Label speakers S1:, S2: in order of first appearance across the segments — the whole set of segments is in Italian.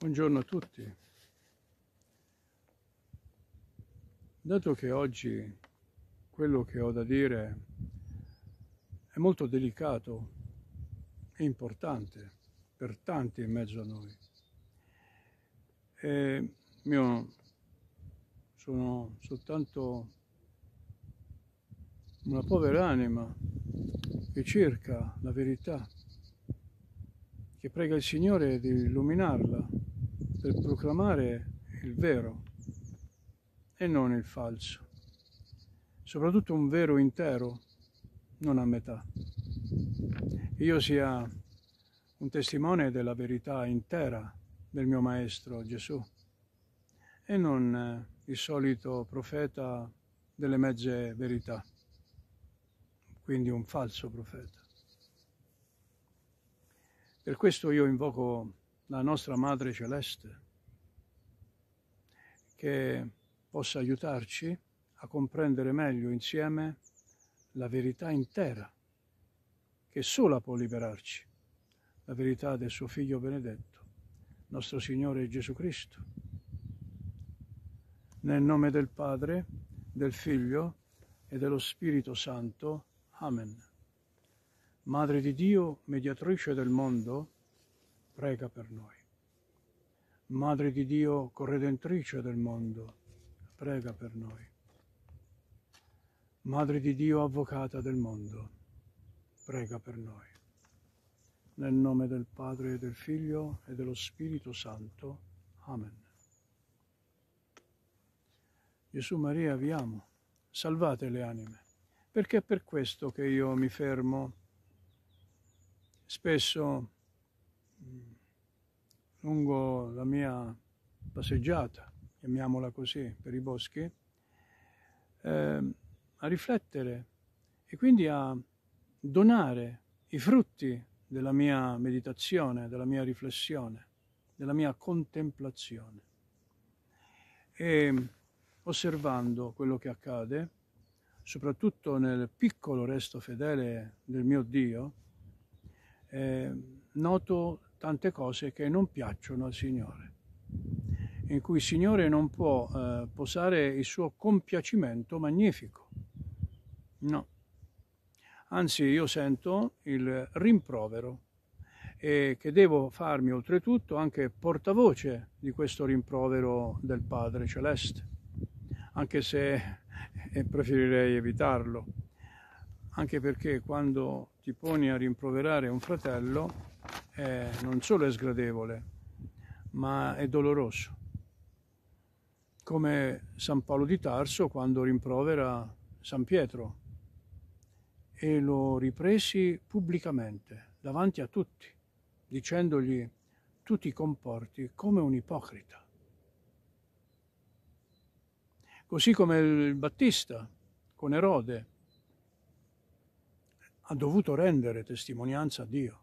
S1: Buongiorno a tutti. Dato che oggi quello che ho da dire è molto delicato e importante per tanti in mezzo a noi, e io sono soltanto una povera anima che cerca la verità, che prega il Signore di illuminarla per proclamare il vero e non il falso, soprattutto un vero intero, non a metà. Io sia un testimone della verità intera del mio Maestro Gesù e non eh, il solito profeta delle mezze verità, quindi un falso profeta. Per questo io invoco la nostra Madre Celeste, che possa aiutarci a comprendere meglio insieme la verità intera, che sola può liberarci, la verità del suo Figlio benedetto, nostro Signore Gesù Cristo. Nel nome del Padre, del Figlio e dello Spirito Santo. Amen. Madre di Dio, mediatrice del mondo, prega per noi. Madre di Dio, corredentrice del mondo, prega per noi. Madre di Dio, avvocata del mondo, prega per noi. Nel nome del Padre del Figlio e dello Spirito Santo. Amen. Gesù Maria, vi amo. Salvate le anime, perché è per questo che io mi fermo. Spesso lungo la mia passeggiata, chiamiamola così, per i boschi, eh, a riflettere e quindi a donare i frutti della mia meditazione, della mia riflessione, della mia contemplazione. E osservando quello che accade, soprattutto nel piccolo resto fedele del mio Dio, eh, noto tante cose che non piacciono al Signore, in cui il Signore non può eh, posare il suo compiacimento magnifico. No. Anzi, io sento il rimprovero e che devo farmi oltretutto anche portavoce di questo rimprovero del Padre Celeste, anche se eh, preferirei evitarlo, anche perché quando ti poni a rimproverare un fratello, eh, non solo è sgradevole, ma è doloroso. Come San Paolo di Tarso quando rimprovera San Pietro e lo ripresi pubblicamente davanti a tutti, dicendogli tu ti comporti come un ipocrita. Così come il Battista con Erode ha dovuto rendere testimonianza a Dio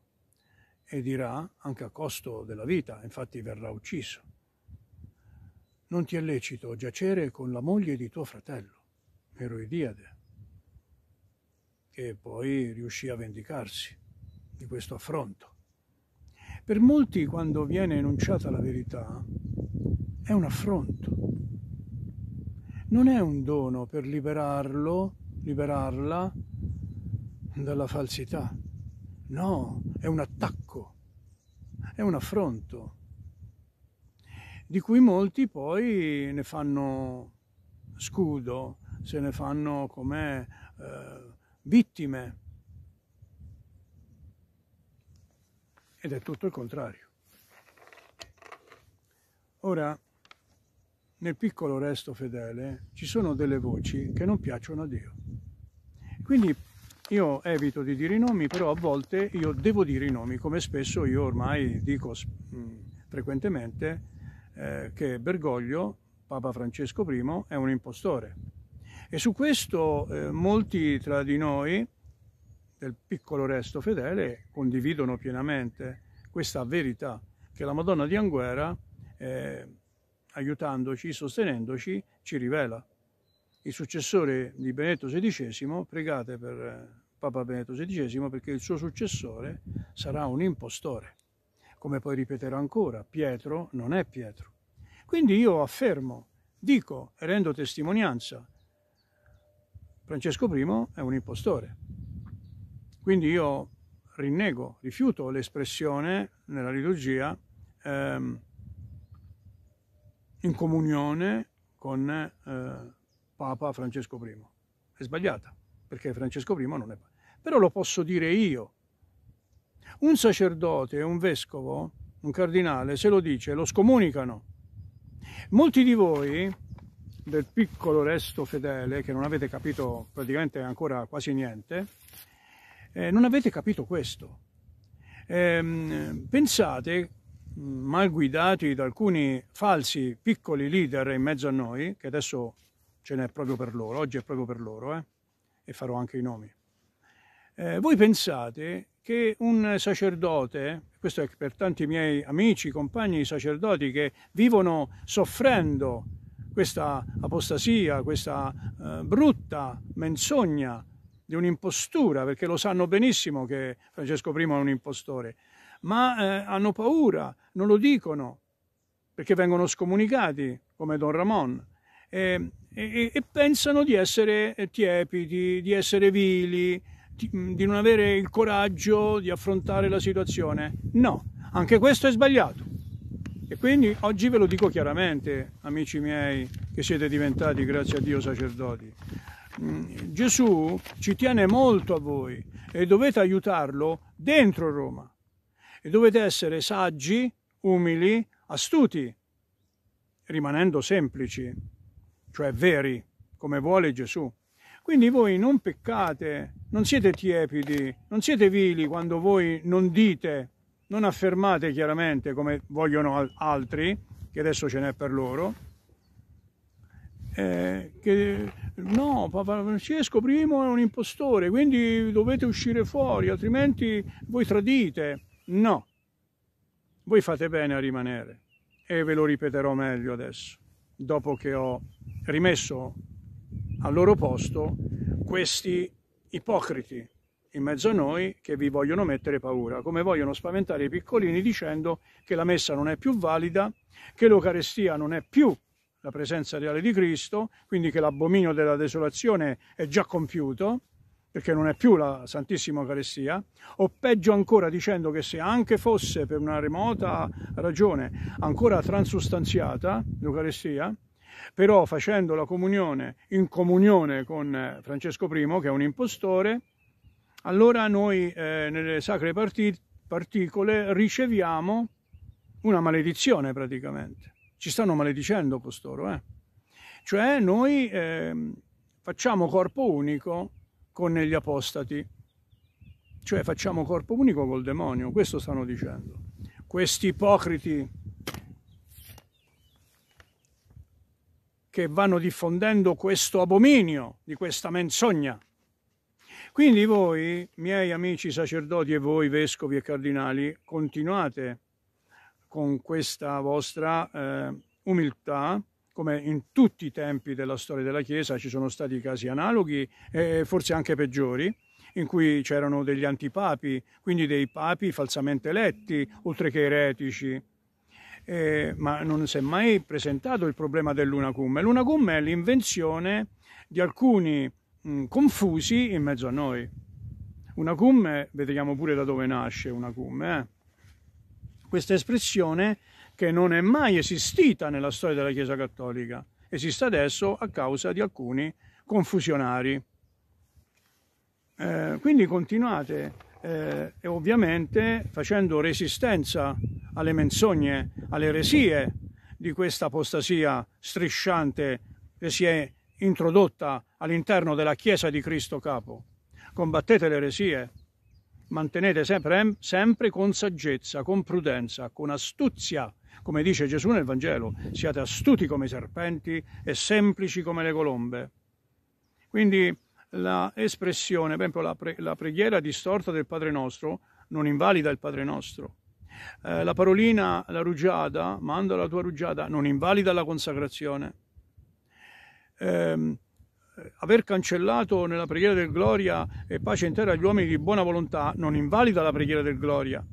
S1: e dirà anche a costo della vita, infatti verrà ucciso. Non ti è lecito giacere con la moglie di tuo fratello, Eroidiade, che poi riuscì a vendicarsi di questo affronto. Per molti quando viene enunciata la verità è un affronto, non è un dono per liberarlo, liberarla dalla falsità No, è un attacco, è un affronto, di cui molti poi ne fanno scudo, se ne fanno come eh, vittime. Ed è tutto il contrario. Ora, nel piccolo resto fedele ci sono delle voci che non piacciono a Dio. Quindi io evito di dire i nomi, però a volte io devo dire i nomi, come spesso io ormai dico mm, frequentemente eh, che Bergoglio, Papa Francesco I, è un impostore. E su questo eh, molti tra di noi, del piccolo resto fedele, condividono pienamente questa verità, che la Madonna di Anguera, eh, aiutandoci, sostenendoci, ci rivela il successore di Benedetto XVI, pregate per eh, Papa Benedetto XVI perché il suo successore sarà un impostore. Come poi ripeterò ancora, Pietro non è Pietro. Quindi io affermo, dico e rendo testimonianza, Francesco I è un impostore. Quindi io rinnego, rifiuto l'espressione nella liturgia ehm, in comunione con eh, Papa Francesco I. È sbagliata, perché Francesco I non è Papa. Però lo posso dire io. Un sacerdote, un vescovo, un cardinale, se lo dice, lo scomunicano. Molti di voi, del piccolo resto fedele, che non avete capito praticamente ancora quasi niente, eh, non avete capito questo. Eh, pensate, mal guidati da alcuni falsi piccoli leader in mezzo a noi, che adesso ce n'è proprio per loro, oggi è proprio per loro, eh? e farò anche i nomi. Eh, voi pensate che un sacerdote, questo è per tanti miei amici, compagni sacerdoti che vivono soffrendo questa apostasia, questa eh, brutta menzogna di un'impostura, perché lo sanno benissimo che Francesco I è un impostore, ma eh, hanno paura, non lo dicono, perché vengono scomunicati, come Don Ramon. E e, e pensano di essere eh, tiepidi, di essere vili, mm, di non avere il coraggio di affrontare la situazione. No, anche questo è sbagliato. E quindi oggi ve lo dico chiaramente, amici miei, che siete diventati, grazie a Dio, sacerdoti. Mm, Gesù ci tiene molto a voi e dovete aiutarlo dentro Roma. E dovete essere saggi, umili, astuti, rimanendo semplici cioè veri, come vuole Gesù. Quindi voi non peccate, non siete tiepidi, non siete vili quando voi non dite, non affermate chiaramente come vogliono altri, che adesso ce n'è per loro, eh, che no, Papa Francesco I è un impostore, quindi dovete uscire fuori, altrimenti voi tradite. No, voi fate bene a rimanere e ve lo ripeterò meglio adesso, dopo che ho rimesso al loro posto questi ipocriti in mezzo a noi che vi vogliono mettere paura, come vogliono spaventare i piccolini dicendo che la messa non è più valida, che l'Eucarestia non è più la presenza reale di Cristo, quindi che l'abominio della desolazione è già compiuto, perché non è più la Santissima Eucaristia, o peggio ancora dicendo che se anche fosse per una remota ragione ancora transustanziata l'Eucaristia, però facendo la comunione in comunione con eh, Francesco I, che è un impostore, allora noi eh, nelle sacre particole riceviamo una maledizione praticamente. Ci stanno maledicendo costoro, eh? Cioè noi eh, facciamo corpo unico con gli apostati, cioè facciamo corpo unico col demonio, questo stanno dicendo. Questi ipocriti che vanno diffondendo questo abominio di questa menzogna. Quindi voi, miei amici sacerdoti e voi, vescovi e cardinali, continuate con questa vostra eh, umiltà, come in tutti i tempi della storia della Chiesa ci sono stati casi analoghi e forse anche peggiori, in cui c'erano degli antipapi, quindi dei papi falsamente eletti, oltre che eretici eh, ma non si è mai presentato il problema dell'unacum. L'unacum è l'invenzione di alcuni mh, mm, confusi in mezzo a noi. Unacum, vediamo pure da dove nasce unacum. Eh? Questa espressione che non è mai esistita nella storia della Chiesa Cattolica, esiste adesso a causa di alcuni confusionari. Eh, quindi continuate eh, e ovviamente facendo resistenza alle menzogne, alle eresie di questa apostasia strisciante che si è introdotta all'interno della Chiesa di Cristo Capo. Combattete le eresie, mantenete sempre, sempre con saggezza, con prudenza, con astuzia, come dice Gesù nel Vangelo, siate astuti come i serpenti e semplici come le colombe. Quindi l'espressione, per esempio la, pre, la, preghiera distorta del Padre Nostro non invalida il Padre Nostro. Eh, la parolina, la rugiada, manda la tua rugiada, non invalida la consacrazione. Eh, aver cancellato nella preghiera del Gloria e pace intera agli uomini di buona volontà non invalida la preghiera del Gloria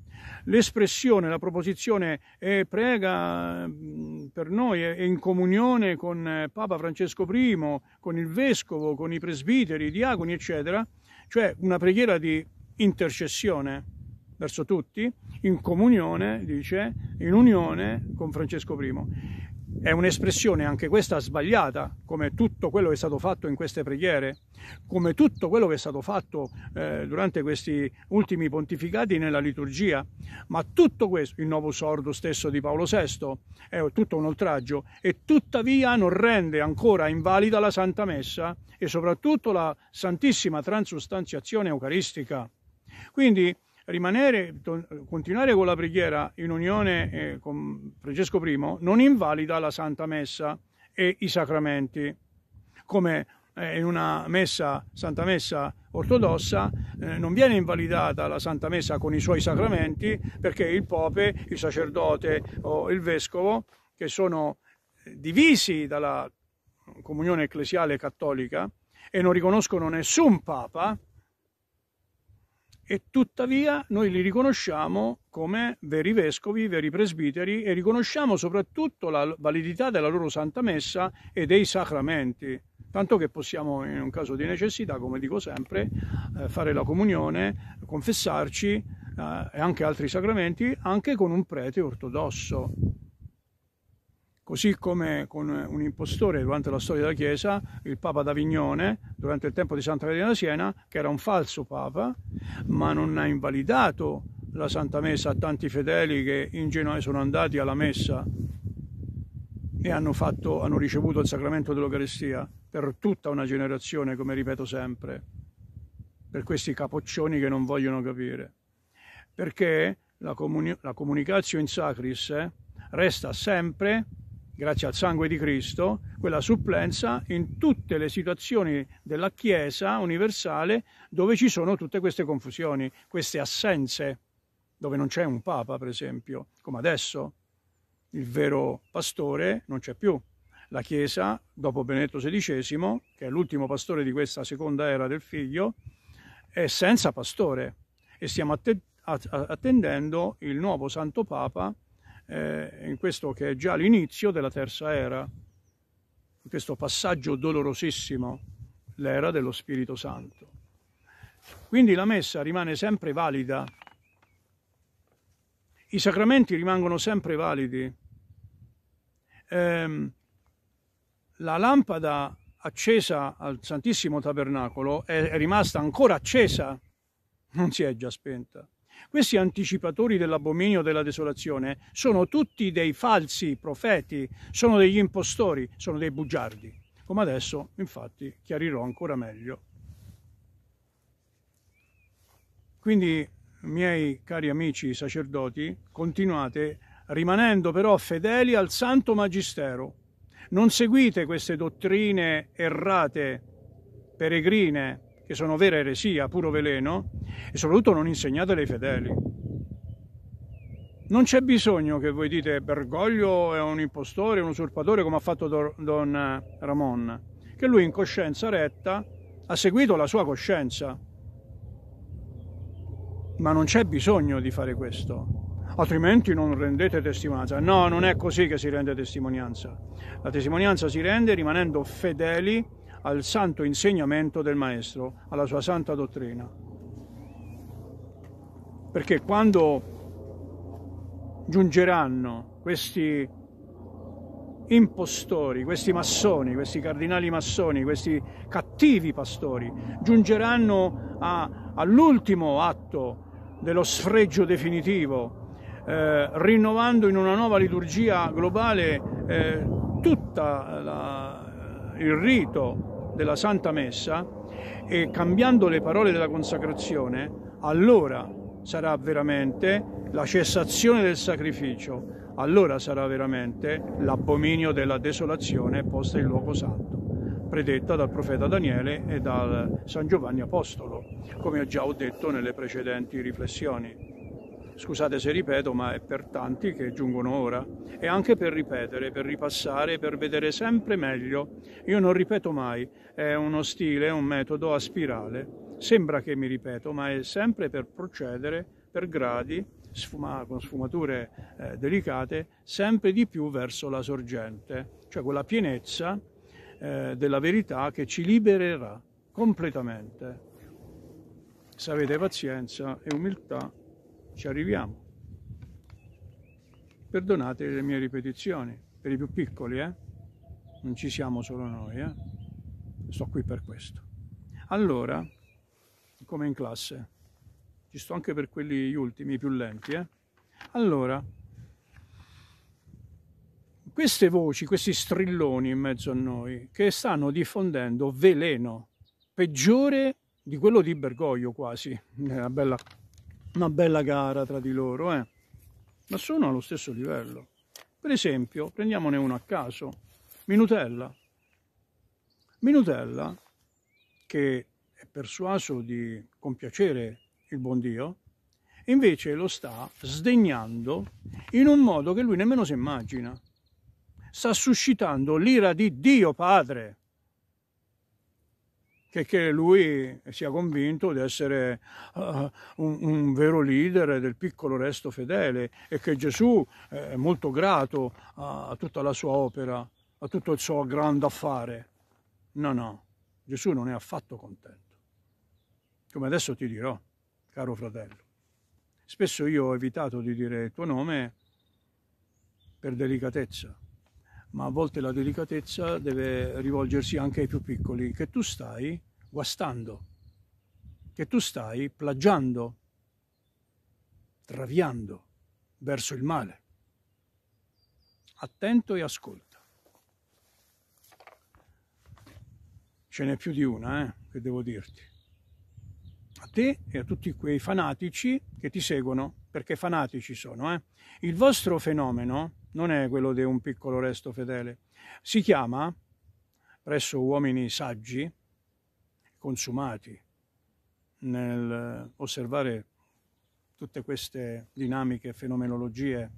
S1: l'espressione, la proposizione eh, prega mm, per noi è in comunione con eh, Papa Francesco I, con il Vescovo, con i presbiteri, i diaconi, eccetera, cioè una preghiera di intercessione verso tutti, in comunione, dice, in unione con Francesco I è un'espressione anche questa sbagliata, come tutto quello che è stato fatto in queste preghiere, come tutto quello che è stato fatto eh, durante questi ultimi pontificati nella liturgia, ma tutto questo, il nuovo sordo stesso di Paolo VI, è tutto un oltraggio e tuttavia non rende ancora invalida la Santa Messa e soprattutto la Santissima Transustanziazione Eucaristica. Quindi rimanere, continuare con la preghiera in unione eh, con Francesco I non invalida la Santa Messa e i sacramenti, come eh, in una messa, Santa Messa ortodossa eh, non viene invalidata la Santa Messa con i suoi sacramenti perché il Pope, il sacerdote o il Vescovo, che sono eh, divisi dalla mm, comunione ecclesiale cattolica e non riconoscono nessun Papa, e tuttavia noi li riconosciamo come veri vescovi, veri presbiteri e riconosciamo soprattutto la validità della loro santa messa e dei sacramenti. Tanto che possiamo, in un caso di necessità, come dico sempre, eh, fare la comunione, confessarci eh, e anche altri sacramenti anche con un prete ortodosso. Così come con un impostore durante la storia della Chiesa, il Papa d'Avignone, durante il tempo di Santa Caterina da Siena, che era un falso Papa, ma non ha invalidato la Santa Messa a tanti fedeli che in Genoa sono andati alla Messa e hanno, fatto, hanno ricevuto il sacramento dell'Eucaristia per tutta una generazione, come ripeto sempre, per questi capoccioni che non vogliono capire. Perché la, comuni- la comunicazione in sacris eh, resta sempre grazie al sangue di Cristo, quella supplenza in tutte le situazioni della Chiesa universale dove ci sono tutte queste confusioni, queste assenze, dove non c'è un Papa, per esempio, come adesso. Il vero pastore non c'è più. La Chiesa, dopo Benedetto XVI, che è l'ultimo pastore di questa seconda era del figlio, è senza pastore e stiamo attendendo il nuovo Santo Papa eh, in questo che è già l'inizio della terza era, in questo passaggio dolorosissimo, l'era dello Spirito Santo. Quindi la messa rimane sempre valida, i sacramenti rimangono sempre validi. Eh, la lampada accesa al Santissimo Tabernacolo è rimasta ancora accesa, non si è già spenta. Questi anticipatori dell'abominio della desolazione sono tutti dei falsi profeti, sono degli impostori, sono dei bugiardi. Come adesso, infatti, chiarirò ancora meglio. Quindi, miei cari amici sacerdoti, continuate rimanendo però fedeli al santo magistero. Non seguite queste dottrine errate, peregrine, che sono vera eresia, puro veleno, e soprattutto non insegnatele ai fedeli. Non c'è bisogno che voi dite eh, Bergoglio è un impostore, un usurpatore come ha fatto Don eh, Ramon, che lui in coscienza retta ha seguito la sua coscienza. Ma non c'è bisogno di fare questo, altrimenti non rendete testimonianza. No, non è così che si rende testimonianza. La testimonianza si rende rimanendo fedeli al santo insegnamento del Maestro, alla sua santa dottrina. Perché quando giungeranno questi impostori, questi massoni, questi cardinali massoni, questi cattivi pastori, giungeranno all'ultimo atto dello sfregio definitivo, eh, rinnovando in una nuova liturgia globale eh, tutto il rito della Santa Messa e cambiando le parole della consacrazione, allora sarà veramente la cessazione del sacrificio, allora sarà veramente l'abominio della desolazione posta in luogo santo, predetta dal profeta Daniele e da San Giovanni Apostolo, come già ho detto nelle precedenti riflessioni. Scusate se ripeto, ma è per tanti che giungono ora. E anche per ripetere, per ripassare, per vedere sempre meglio. Io non ripeto mai, è uno stile, un metodo a spirale. Sembra che mi ripeto, ma è sempre per procedere per gradi, sfuma, con sfumature eh, delicate, sempre di più verso la sorgente, cioè quella pienezza eh, della verità che ci libererà completamente. Se avete pazienza e umiltà, ci arriviamo. Perdonate le mie ripetizioni, per i più piccoli, eh? Non ci siamo solo noi, eh? Sto qui per questo. Allora, come in classe, ci sto anche per quelli ultimi, più lenti, eh? Allora, queste voci, questi strilloni in mezzo a noi che stanno diffondendo veleno peggiore di quello di Bergoglio quasi, nella bella una bella gara tra di loro, eh? ma sono allo stesso livello. Per esempio, prendiamone uno a caso, Minutella. Minutella, che è persuaso di compiacere il buon Dio, invece lo sta sdegnando in un modo che lui nemmeno si immagina. Sta suscitando l'ira di Dio Padre che, che lui sia convinto di essere uh, un, un, vero leader del piccolo resto fedele e che Gesù eh, è molto grato a, a tutta la sua opera, a tutto il suo grande affare. No, no, Gesù non è affatto contento. Come adesso ti dirò, caro fratello. Spesso io ho evitato di dire il tuo nome per delicatezza, ma a volte la delicatezza deve rivolgersi anche ai più piccoli, che tu stai guastando, che tu stai plagiando, traviando verso il male. Attento e ascolta. Ce n'è più di una, eh, che devo dirti. A te e a tutti quei fanatici che ti seguono, perché fanatici sono. Eh. Il vostro fenomeno non è quello di un piccolo resto fedele. Si chiama, presso uomini saggi, consumati nell'osservare eh, tutte queste dinamiche, e fenomenologie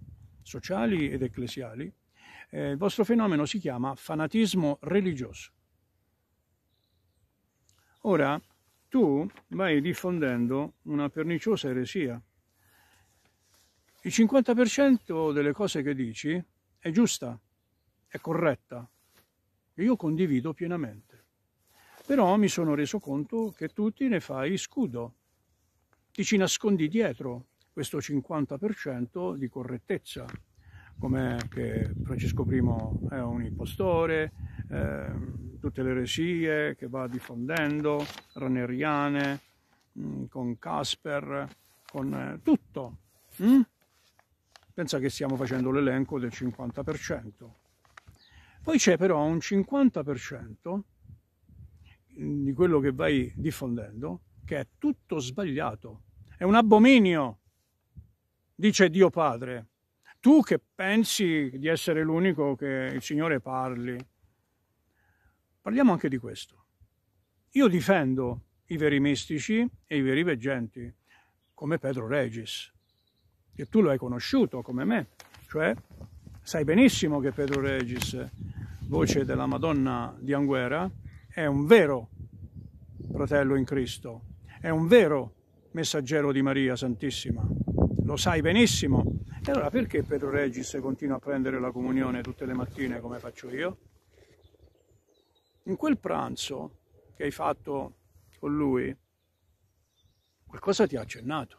S1: sociali ed ecclesiali, eh, il vostro fenomeno si chiama fanatismo religioso. Ora, tu vai diffondendo una perniciosa eresia il 50% delle cose che dici è giusta, è corretta, che io condivido pienamente. Però mi sono reso conto che tu ti ne fai scudo, ti ci nascondi dietro questo 50% di correttezza, come che Francesco I è un impostore, eh, tutte le eresie che va diffondendo, raneriane, mh, mm, con Casper, con eh, tutto. Mh? Mm? Pensa che stiamo facendo l'elenco del 50%. Poi c'è però un 50% di quello che vai diffondendo che è tutto sbagliato. È un abominio, dice Dio Padre. Tu che pensi di essere l'unico che il Signore parli. Parliamo anche di questo. Io difendo i veri mistici e i veri veggenti, come Pedro Regis che tu lo hai conosciuto come me, cioè sai benissimo che Pedro Regis, voce della Madonna di Anguera, è un vero fratello in Cristo, è un vero messaggero di Maria Santissima, lo sai benissimo. E allora perché Pedro Regis continua a prendere la comunione tutte le mattine come faccio io? In quel pranzo che hai fatto con lui, qualcosa ti ha accennato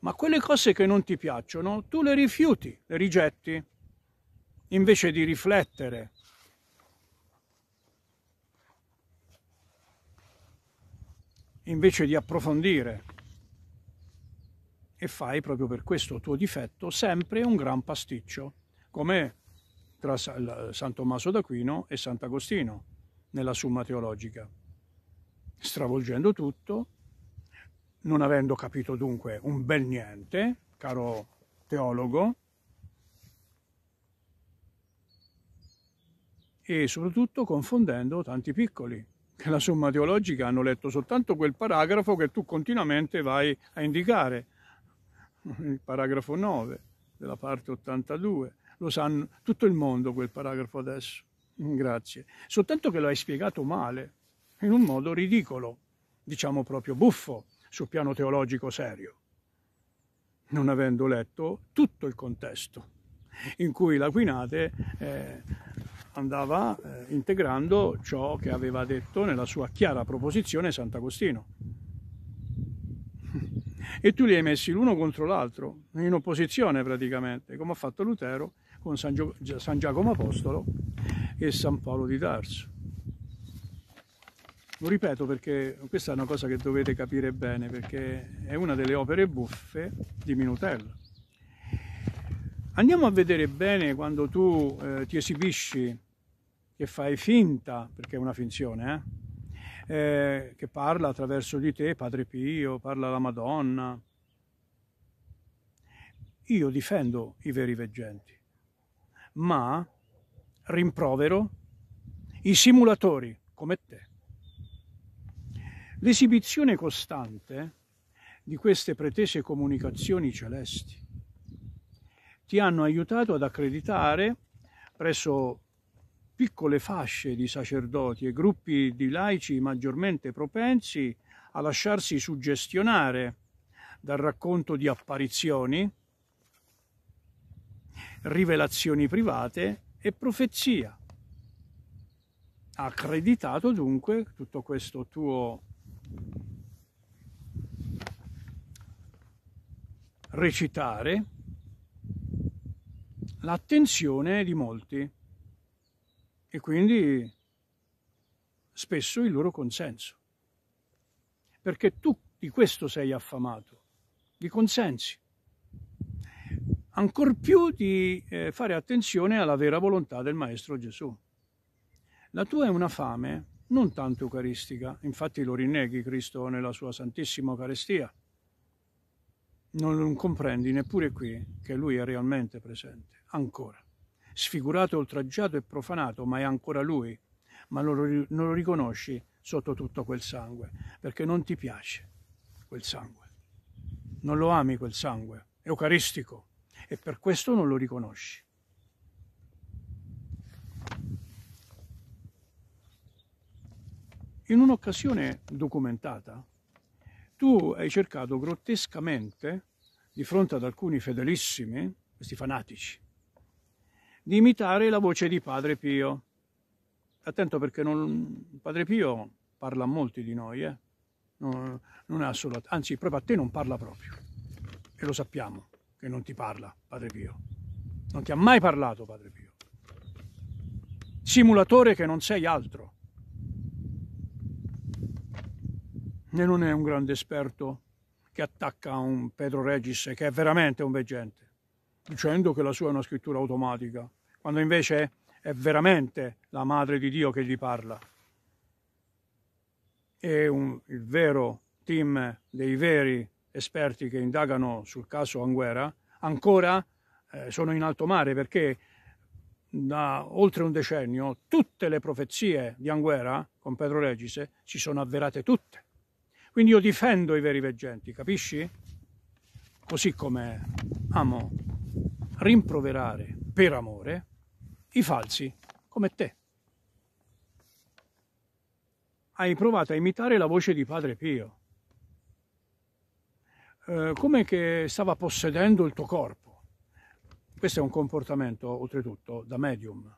S1: ma quelle cose che non ti piacciono tu le rifiuti, le rigetti, invece di riflettere. invece di approfondire e fai proprio per questo tuo difetto sempre un gran pasticcio, come tra San Tommaso d'Aquino e Sant'Agostino nella Summa Teologica, stravolgendo tutto non avendo capito dunque un bel niente, caro teologo, e soprattutto confondendo tanti piccoli che la somma teologica hanno letto soltanto quel paragrafo che tu continuamente vai a indicare, il paragrafo 9 della parte 82, lo sanno tutto il mondo quel paragrafo adesso, grazie, soltanto che lo hai spiegato male, in un modo ridicolo, diciamo proprio buffo, sul piano teologico serio, non avendo letto tutto il contesto in cui l'Aquinate eh, andava eh, integrando ciò che aveva detto nella sua chiara proposizione Sant'Agostino. e tu li hai messi l'uno contro l'altro, in opposizione praticamente, come ha fatto Lutero con San, Gio- San Giacomo Apostolo e San Paolo di Tarso. Lo ripeto perché questa è una cosa che dovete capire bene, perché è una delle opere buffe di Minutel. Andiamo a vedere bene quando tu eh, ti esibisci, che fai finta, perché è una finzione, eh? Eh, che parla attraverso di te, Padre Pio, parla la Madonna. Io difendo i veri veggenti, ma rimprovero i simulatori come te l'esibizione costante di queste pretese comunicazioni celesti ti hanno aiutato ad accreditare presso piccole fasce di sacerdoti e gruppi di laici maggiormente propensi a lasciarsi suggestionare dal racconto di apparizioni, rivelazioni private e profezia. Accreditato dunque tutto questo tuo recitare l'attenzione di molti e quindi spesso il loro consenso. Perché tu di questo sei affamato, di consensi, ancor più di eh, fare attenzione alla vera volontà del Maestro Gesù. La tua è una fame non tanto eucaristica, infatti lo rinneghi Cristo nella sua Santissima Eucaristia. Non comprendi neppure qui che lui è realmente presente, ancora. Sfigurato, oltraggiato e profanato, ma è ancora lui. Ma lo, non lo riconosci sotto tutto quel sangue, perché non ti piace quel sangue. Non lo ami quel sangue, eucaristico, e per questo non lo riconosci. in un'occasione documentata, tu hai cercato grottescamente, di fronte ad alcuni fedelissimi, questi fanatici, di imitare la voce di Padre Pio. Attento perché non, Padre Pio parla a molti di noi, eh? non, non ha solo, anzi proprio a te non parla proprio. E lo sappiamo che non ti parla Padre Pio. Non ti ha mai parlato Padre Pio. Simulatore che non sei altro. e non è un grande esperto che attacca un Pedro Regis che è veramente un veggente, dicendo che la sua è una scrittura automatica, quando invece è veramente la madre di Dio che gli parla. E un, il vero team dei veri esperti che indagano sul caso Anguera ancora eh, sono in alto mare perché da oltre un decennio tutte le profezie di Anguera con Pedro Regis si sono avverate tutte. Quindi io difendo i veri veggenti, capisci? Così come amo rimproverare per amore i falsi come te. Hai provato a imitare la voce di Padre Pio, eh, come che stava possedendo il tuo corpo. Questo è un comportamento, oltretutto, da medium,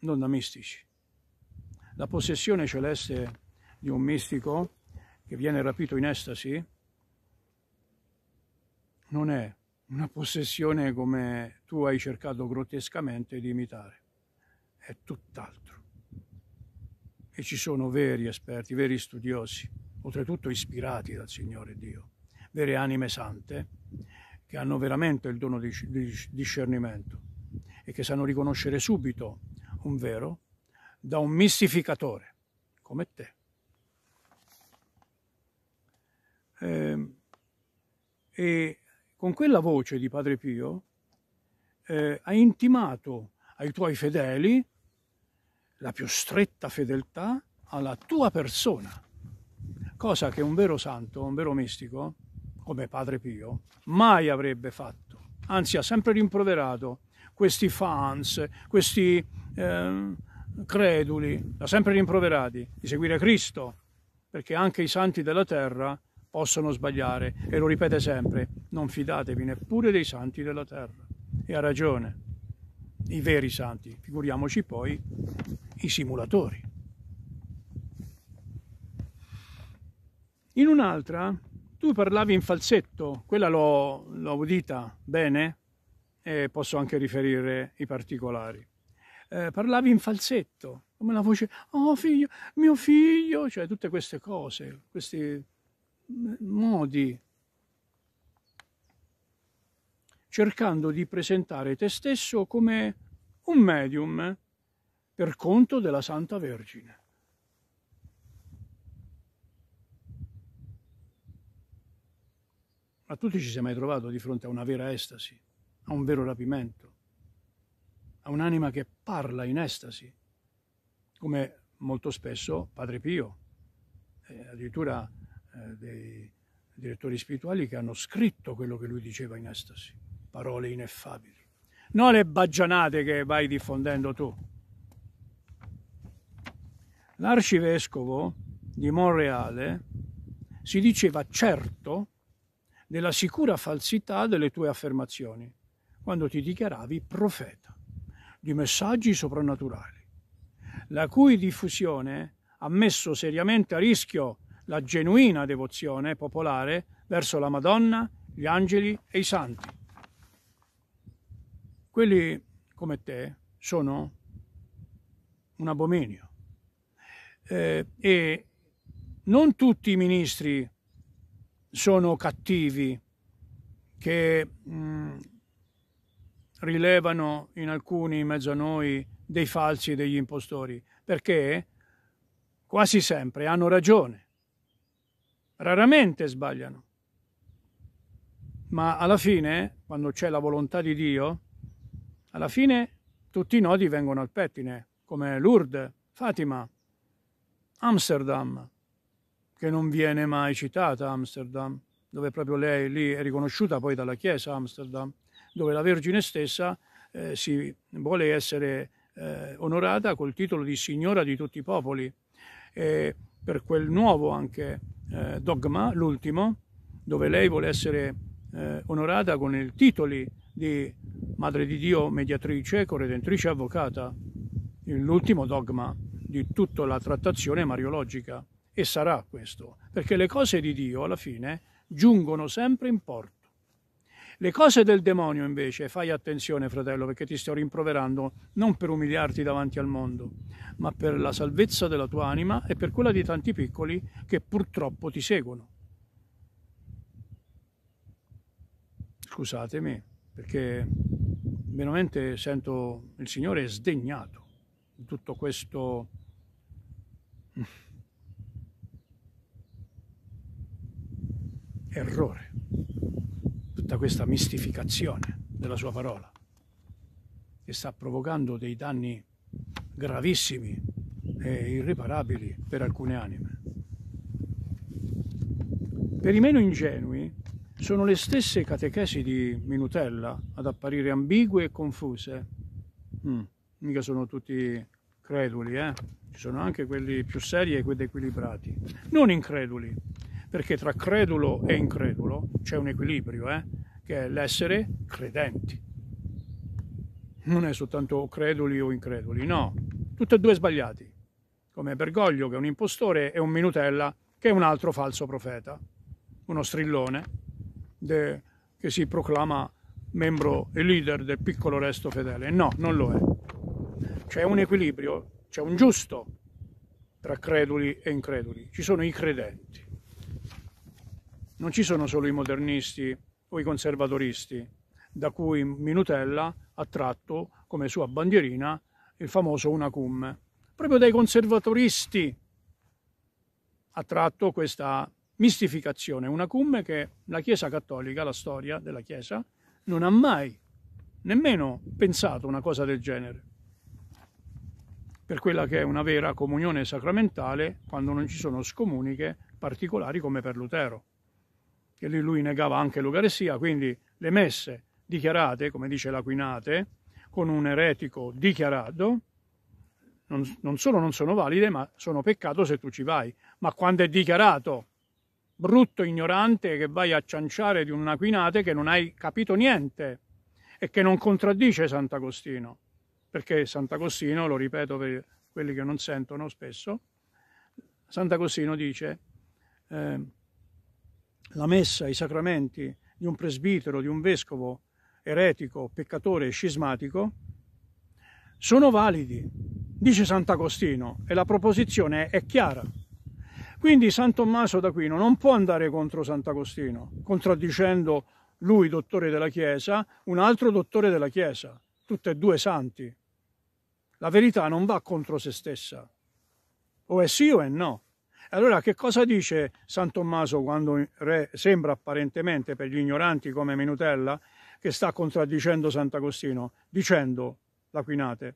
S1: non da mistici. La possessione celeste di un mistico che viene rapito in estasi non è una possessione come tu hai cercato grottescamente di imitare, è tutt'altro. E ci sono veri esperti, veri studiosi, oltretutto ispirati dal Signore Dio, vere anime sante, che hanno veramente il dono di discernimento e che sanno riconoscere subito un vero da un mistificatore come te. Eh, e con quella voce di Padre Pio eh, ha intimato ai tuoi fedeli la più stretta fedeltà alla tua persona, cosa che un vero santo, un vero mistico, come Padre Pio, mai avrebbe fatto. Anzi, ha sempre rimproverato questi fans, questi eh, creduli, ha sempre rimproverati di seguire Cristo, perché anche i santi della terra possono sbagliare e lo ripete sempre, non fidatevi neppure dei santi della terra. E ha ragione, i veri santi, figuriamoci poi i simulatori. In un'altra, tu parlavi in falsetto, quella l'ho, l'ho udita bene e posso anche riferire i particolari. Eh, parlavi in falsetto, come la voce, oh figlio, mio figlio, cioè tutte queste cose, questi modi, cercando di presentare te stesso come un medium per conto della Santa Vergine. Ma tu ci sei mai trovato di fronte a una vera estasi, a un vero rapimento, a un'anima che parla in estasi, come molto spesso Padre Pio, eh, addirittura eh, dei direttori spirituali che hanno scritto quello che lui diceva in estasi, parole ineffabili. Non le baggianate che vai diffondendo tu. L'arcivescovo di Monreale si diceva certo della sicura falsità delle tue affermazioni quando ti dichiaravi profeta di messaggi soprannaturali, la cui diffusione ha messo seriamente a rischio la genuina devozione popolare verso la Madonna, gli angeli e i santi. Quelli come te sono un abominio. Eh, e non tutti i ministri sono cattivi che mh, mm, rilevano in alcuni in mezzo a noi dei falsi e degli impostori, perché quasi sempre hanno ragione. Raramente sbagliano. Ma alla fine, quando c'è la volontà di Dio, alla fine tutti i nodi vengono al pettine, come Lourdes, Fatima, Amsterdam, che non viene mai citata Amsterdam, dove proprio lei lì è riconosciuta poi dalla Chiesa Amsterdam, dove la Vergine stessa eh, si vuole essere eh, onorata col titolo di Signora di tutti i popoli, e per quel nuovo anche eh, Dogma, l'ultimo, dove lei vuole essere eh, onorata con i titoli di Madre di Dio, mediatrice, corredentrice avvocata, l'ultimo dogma di tutta la trattazione mariologica. E sarà questo, perché le cose di Dio alla fine giungono sempre in porto. Le cose del demonio invece, fai attenzione fratello perché ti sto rimproverando non per umiliarti davanti al mondo, ma per la salvezza della tua anima e per quella di tanti piccoli che purtroppo ti seguono. Scusatemi perché veramente sento il Signore sdegnato di tutto questo errore tutta questa mistificazione della sua parola, che sta provocando dei danni gravissimi e irreparabili per alcune anime. Per i meno ingenui sono le stesse catechesi di Minutella ad apparire ambigue e confuse. Mm, mica sono tutti creduli, eh? Ci sono anche quelli più seri e quelli equilibrati. Non increduli, perché tra credulo e incredulo c'è un equilibrio, eh? che è l'essere credenti. Non è soltanto creduli o increduli, no, tutti e due sbagliati, come Bergoglio che è un impostore e un Minutella che è un altro falso profeta, uno strillone de, che si proclama membro e leader del piccolo resto fedele. No, non lo è. C'è un equilibrio, c'è un giusto tra creduli e increduli, ci sono i credenti non ci sono solo i modernisti o i conservatoristi, da cui Minutella ha tratto come sua bandierina il famoso una cum. Proprio dai conservatoristi ha tratto questa mistificazione, una cum che la Chiesa cattolica, la storia della Chiesa, non ha mai nemmeno pensato una cosa del genere. Per quella che è una vera comunione sacramentale quando non ci sono scomuniche particolari come per Lutero che lui negava anche l'Eucarestia, quindi le messe dichiarate, come dice l'Aquinate, con un eretico dichiarato, non, non solo non sono valide, ma sono peccato se tu ci vai. Ma quando è dichiarato brutto ignorante che vai a cianciare di un'Aquinate che non hai capito niente e che non contraddice Sant'Agostino, perché Sant'Agostino, lo ripeto per quelli che non sentono spesso, Sant'Agostino dice... Eh, la messa, i sacramenti di un presbitero, di un vescovo eretico, peccatore e scismatico, sono validi, dice Sant'Agostino, e la proposizione è chiara. Quindi San Tommaso d'Aquino non può andare contro Sant'Agostino, contraddicendo lui, dottore della Chiesa, un altro dottore della Chiesa, tutti e due santi. La verità non va contro se stessa, o è sì o è no. Allora che cosa dice San Tommaso quando re sembra apparentemente per gli ignoranti come Minutella che sta contraddicendo Sant'Agostino dicendo l'Aquinate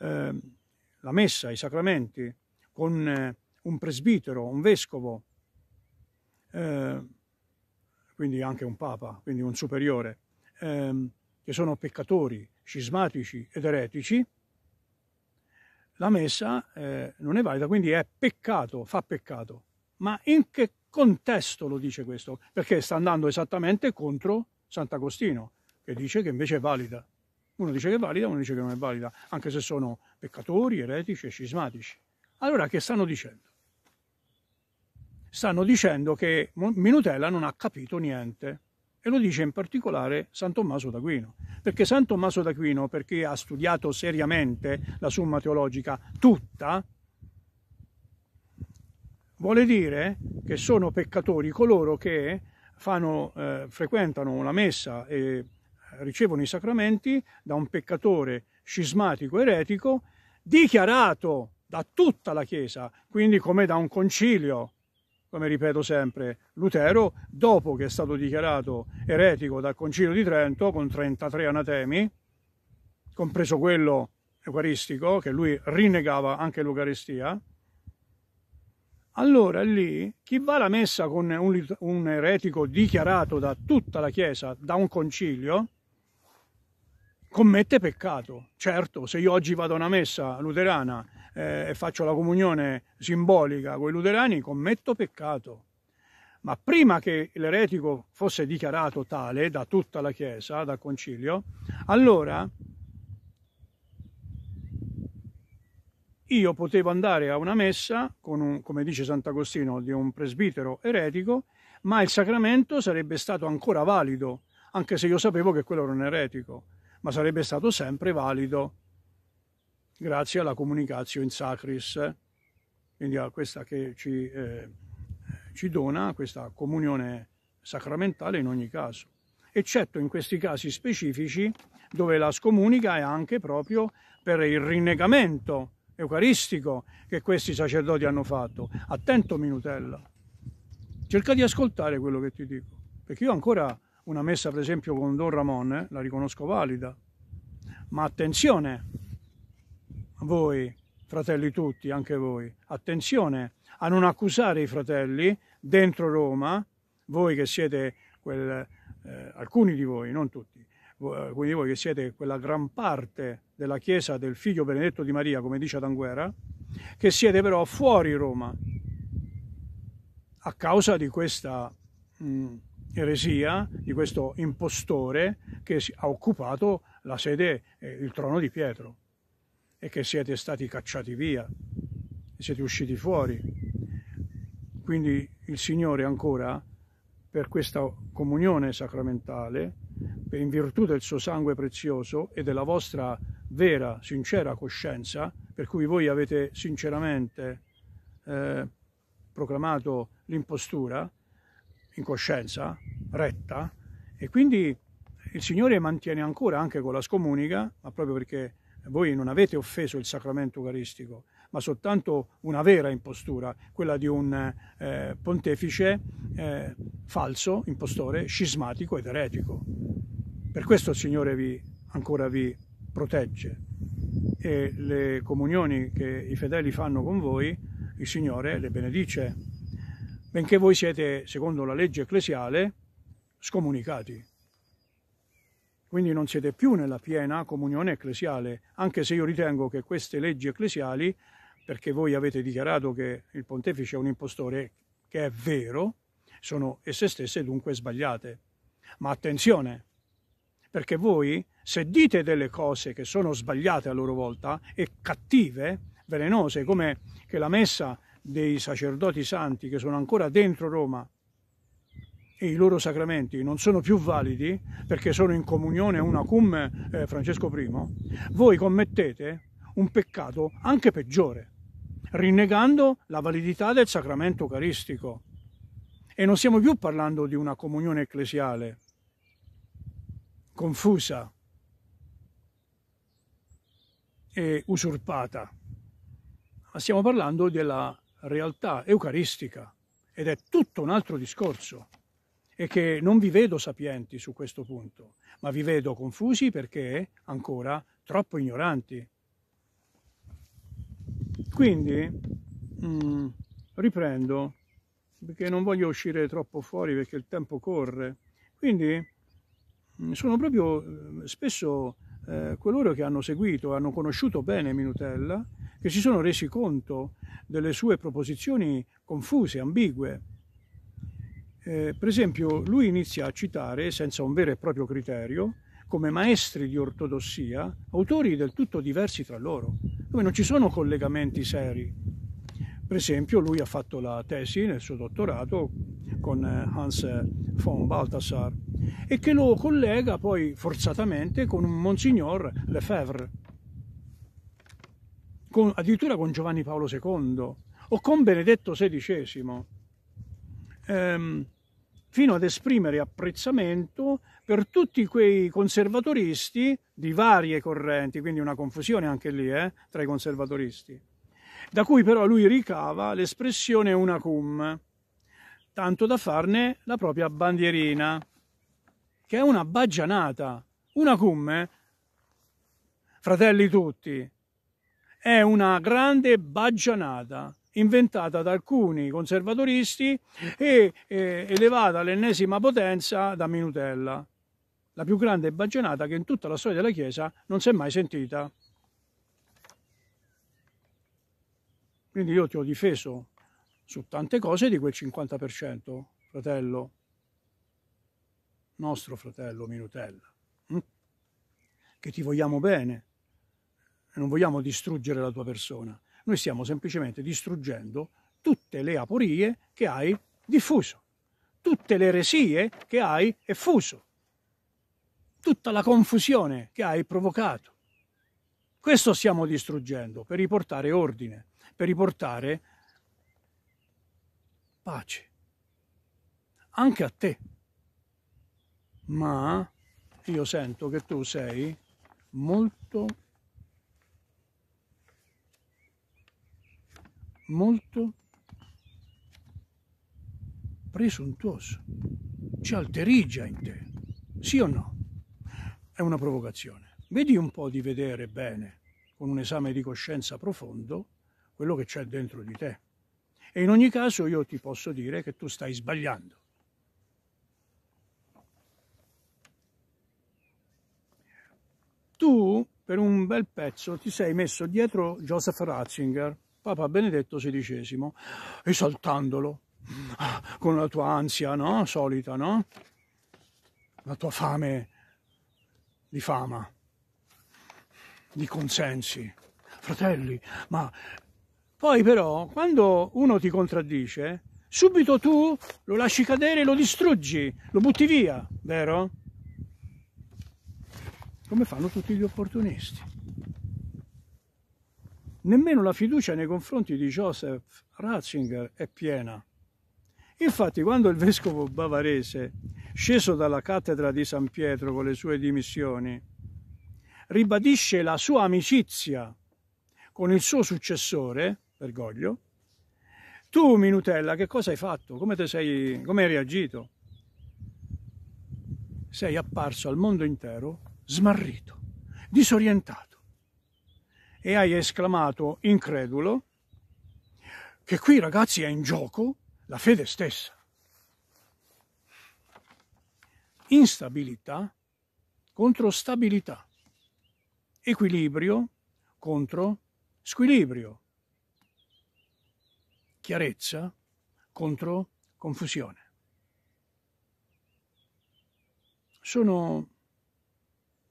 S1: eh, la messa, i sacramenti con eh, un presbitero, un vescovo eh, quindi anche un papa, quindi un superiore ehm, che sono peccatori, scismatici ed eretici la messa eh, non è valida, quindi è peccato, fa peccato. Ma in che contesto lo dice questo? Perché sta andando esattamente contro Sant'Agostino, che dice che invece è valida. Uno dice che è valida, uno dice che non è valida, anche se sono peccatori, eretici e scismatici. Allora che stanno dicendo? Stanno dicendo che Minutella non ha capito niente e lo dice in particolare San Tommaso d'Aquino, perché San Tommaso d'Aquino, perché ha studiato seriamente la Summa Teologica tutta, vuole dire che sono peccatori coloro che fanno, eh, frequentano la messa e eh, ricevono i sacramenti da un peccatore scismatico eretico dichiarato da tutta la Chiesa, quindi come da un concilio, come ripeto sempre, Lutero, dopo che è stato dichiarato eretico dal Concilio di Trento con 33 anatemi, compreso quello eucaristico, che lui rinnegava anche l'Eucaristia, allora lì chi va alla messa con un, un eretico dichiarato da tutta la Chiesa, da un concilio, commette peccato. Certo, se io oggi vado a una messa luterana eh, e faccio la comunione simbolica con i luterani, commetto peccato. Ma prima che l'eretico fosse dichiarato tale da tutta la Chiesa, dal concilio, allora io potevo andare a una messa, un, come dice Sant'Agostino, di un presbitero eretico, ma il sacramento sarebbe stato ancora valido, anche se io sapevo che quello era un eretico, ma sarebbe stato sempre valido grazie alla comunicazione sacris, quindi a questa che ci, eh, ci dona questa comunione sacramentale in ogni caso, eccetto in questi casi specifici dove la scomunica è anche proprio per il rinnegamento eucaristico che questi sacerdoti hanno fatto. Attento Minutella, cerca di ascoltare quello che ti dico, perché io ancora una messa per esempio con Don Ramon eh, la riconosco valida, ma attenzione, voi, fratelli tutti, anche voi, attenzione a non accusare i fratelli dentro Roma, voi che siete quel, eh, alcuni di voi, non tutti, alcuni di voi che siete quella gran parte della Chiesa del Figlio Benedetto di Maria, come dice Danguera, che siete però fuori Roma a causa di questa mh, mm, eresia, di questo impostore che ha occupato la sede, eh, il trono di Pietro e che siete stati cacciati via, siete usciti fuori. Quindi il Signore ancora, per questa comunione sacramentale, in virtù del suo sangue prezioso e della vostra vera, sincera coscienza, per cui voi avete sinceramente eh, proclamato l'impostura, in coscienza, retta, e quindi il Signore mantiene ancora anche con la scomunica, ma proprio perché voi non avete offeso il sacramento eucaristico, ma soltanto una vera impostura, quella di un eh, pontefice eh, falso, impostore, scismatico ed eretico. Per questo il Signore vi, ancora vi protegge e le comunioni che i fedeli fanno con voi, il Signore le benedice, benché voi siete, secondo la legge ecclesiale, scomunicati. Quindi non siete più nella piena comunione ecclesiale, anche se io ritengo che queste leggi ecclesiali, perché voi avete dichiarato che il pontefice è un impostore, che è vero, sono esse stesse dunque sbagliate. Ma attenzione, perché voi se dite delle cose che sono sbagliate a loro volta e cattive, velenose, come che la messa dei sacerdoti santi che sono ancora dentro Roma e i loro sacramenti non sono più validi perché sono in comunione una cum eh, Francesco I, voi commettete un peccato anche peggiore, rinnegando la validità del sacramento eucaristico. E non stiamo più parlando di una comunione ecclesiale confusa e usurpata, ma stiamo parlando della realtà eucaristica ed è tutto un altro discorso e che non vi vedo sapienti su questo punto, ma vi vedo confusi perché ancora troppo ignoranti. Quindi mh, mm, riprendo, perché non voglio uscire troppo fuori perché il tempo corre. Quindi mm, sono proprio mm, spesso eh, coloro che hanno seguito, hanno conosciuto bene Minutella, che si sono resi conto delle sue proposizioni confuse, ambigue eh, per esempio, lui inizia a citare, senza un vero e proprio criterio, come maestri di ortodossia, autori del tutto diversi tra loro, dove non ci sono collegamenti seri. Per esempio, lui ha fatto la tesi nel suo dottorato con eh, Hans eh, von Balthasar e che lo collega poi forzatamente con un monsignor Lefebvre, con, addirittura con Giovanni Paolo II o con Benedetto XVI. Ehm, fino ad esprimere apprezzamento per tutti quei conservatoristi di varie correnti, quindi una confusione anche lì eh, tra i conservatoristi, da cui però lui ricava l'espressione una cum, tanto da farne la propria bandierina, che è una baggianata. Una cum, eh? fratelli tutti, è una grande baggianata inventata da alcuni conservatoristi e eh, elevata all'ennesima potenza da Minutella, la più grande bagionata che in tutta la storia della Chiesa non si è mai sentita. Quindi io ti ho difeso su tante cose di quel 50%, fratello, nostro fratello Minutella, hm? che ti vogliamo bene e non vogliamo distruggere la tua persona noi stiamo semplicemente distruggendo tutte le aporie che hai diffuso, tutte le eresie che hai effuso, tutta la confusione che hai provocato. Questo stiamo distruggendo per riportare ordine, per riportare pace anche a te. Ma io sento che tu sei molto molto presuntuoso, ci alterigia in te, sì o no? È una provocazione. Vedi un po' di vedere bene, con un esame di coscienza profondo, quello che c'è dentro di te. E in ogni caso io ti posso dire che tu stai sbagliando. Tu per un bel pezzo ti sei messo dietro Joseph Ratzinger, Papa Benedetto XVI, esaltandolo con la tua ansia no? solita, no? la tua fame di fama, di consensi. Fratelli, ma poi però quando uno ti contraddice, subito tu lo lasci cadere, lo distruggi, lo butti via, vero? Come fanno tutti gli opportunisti nemmeno la fiducia nei confronti di Joseph Ratzinger è piena. Infatti, quando il vescovo bavarese, sceso dalla cattedra di San Pietro con le sue dimissioni, ribadisce la sua amicizia con il suo successore, Bergoglio, tu, Minutella, che cosa hai fatto? Come, sei, come hai reagito? Sei apparso al mondo intero smarrito, disorientato e hai esclamato incredulo che qui ragazzi è in gioco la fede stessa. Instabilità contro stabilità, equilibrio contro squilibrio, chiarezza contro confusione. Sono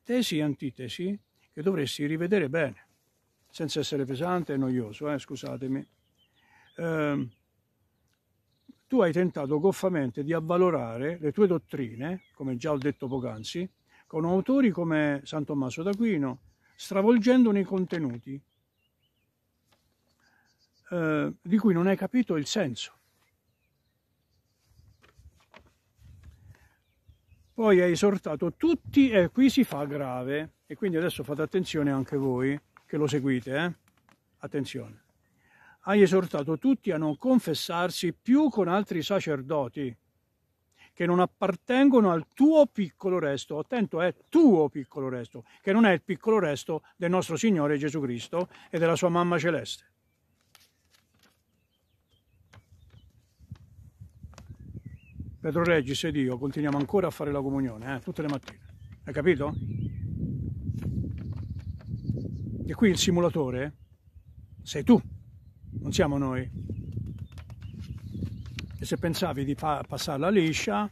S1: tesi e antitesi che dovresti rivedere bene senza essere pesante e noioso, eh, scusatemi. Eh, tu hai tentato goffamente di avvalorare le tue dottrine, come già ho detto poc'anzi, con autori come San Tommaso d'Aquino, stravolgendone i contenuti, eh, di cui non hai capito il senso. Poi hai esortato tutti, e qui si fa grave, e quindi adesso fate attenzione anche voi, che lo seguite, eh? attenzione, hai esortato tutti a non confessarsi più con altri sacerdoti che non appartengono al tuo piccolo resto, attento è tuo piccolo resto, che non è il piccolo resto del nostro Signore Gesù Cristo e della sua mamma celeste. Pedro Regis ed io continuiamo ancora a fare la comunione, eh, tutte le mattine. Hai capito? E qui il simulatore sei tu, non siamo noi. E se pensavi di pa- passarla liscia,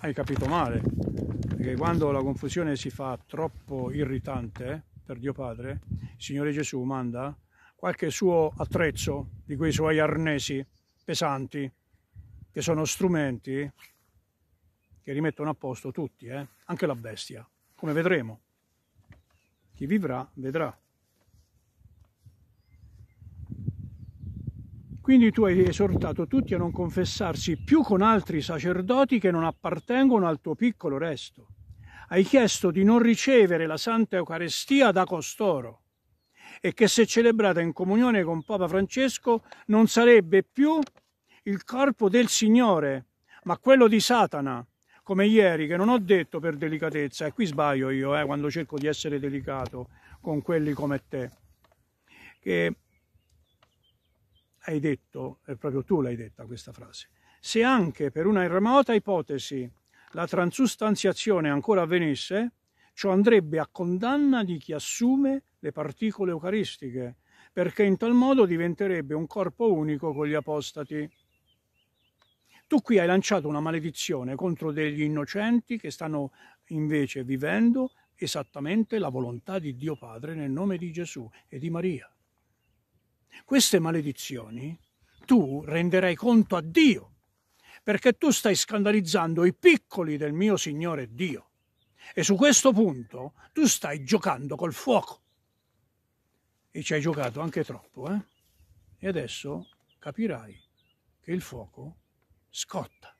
S1: hai capito male. Perché quando la confusione si fa troppo irritante, per Dio Padre, il Signore Gesù manda qualche suo attrezzo di quei suoi arnesi pesanti, che sono strumenti che rimettono a posto tutti, eh? anche la bestia, come vedremo. Chi vivrà, vedrà. Quindi tu hai esortato tutti a non confessarsi più con altri sacerdoti che non appartengono al tuo piccolo resto. Hai chiesto di non ricevere la Santa Eucaristia da costoro e che se celebrata in comunione con Papa Francesco non sarebbe più il corpo del Signore, ma quello di Satana, come ieri che non ho detto per delicatezza, e qui sbaglio io eh, quando cerco di essere delicato con quelli come te, che hai detto, e proprio tu l'hai detta questa frase, se anche per una remota ipotesi la transustanziazione ancora avvenisse, ciò andrebbe a condanna di chi assume le particole eucaristiche, perché in tal modo diventerebbe un corpo unico con gli apostati. Tu qui hai lanciato una maledizione contro degli innocenti che stanno invece vivendo esattamente la volontà di Dio Padre nel nome di Gesù e di Maria queste maledizioni tu renderai conto a Dio, perché tu stai scandalizzando i piccoli del mio Signore Dio. E su questo punto tu stai giocando col fuoco. E ci hai giocato anche troppo, eh? E adesso capirai che il fuoco scotta.